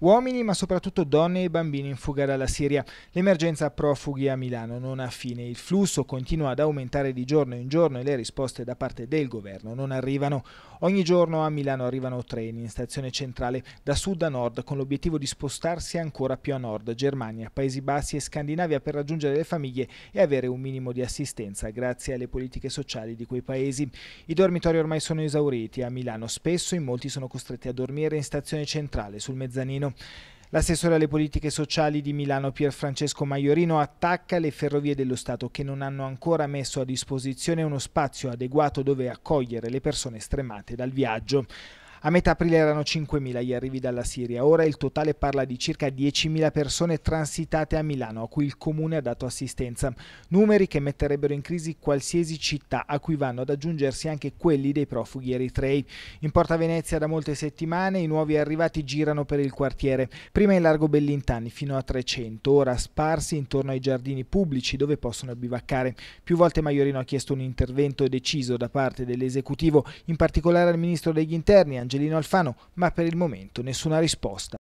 Uomini, ma soprattutto donne e bambini in fuga dalla Siria. L'emergenza profughi a Milano non ha fine. Il flusso continua ad aumentare di giorno in giorno e le risposte da parte del governo non arrivano. Ogni giorno a Milano arrivano treni in stazione centrale da sud a nord con l'obiettivo di spostarsi ancora più a nord, Germania, Paesi Bassi e Scandinavia per raggiungere le famiglie e avere un minimo di assistenza grazie alle politiche sociali di quei paesi. I dormitori ormai sono esauriti a Milano, spesso in molti sono costretti a dormire in stazione centrale sul mezzanino. Milano. L'assessore alle politiche sociali di Milano Pierfrancesco Maiorino attacca le ferrovie dello Stato che non hanno ancora messo a disposizione uno spazio adeguato dove accogliere le persone stremate dal viaggio. A metà aprile erano 5.000 gli arrivi dalla Siria, ora il totale parla di circa 10.000 persone transitate a Milano, a cui il comune ha dato assistenza. Numeri che metterebbero in crisi qualsiasi città, a cui vanno ad aggiungersi anche quelli dei profughi eritrei. In Porta Venezia da molte settimane i nuovi arrivati girano per il quartiere, prima in largo Bellintani fino a 300, ora sparsi intorno ai giardini pubblici dove possono bivaccare. Più volte Maiorino ha chiesto un intervento deciso da parte dell'esecutivo, in particolare al ministro degli interni, Angelino Alfano, ma per il momento nessuna risposta.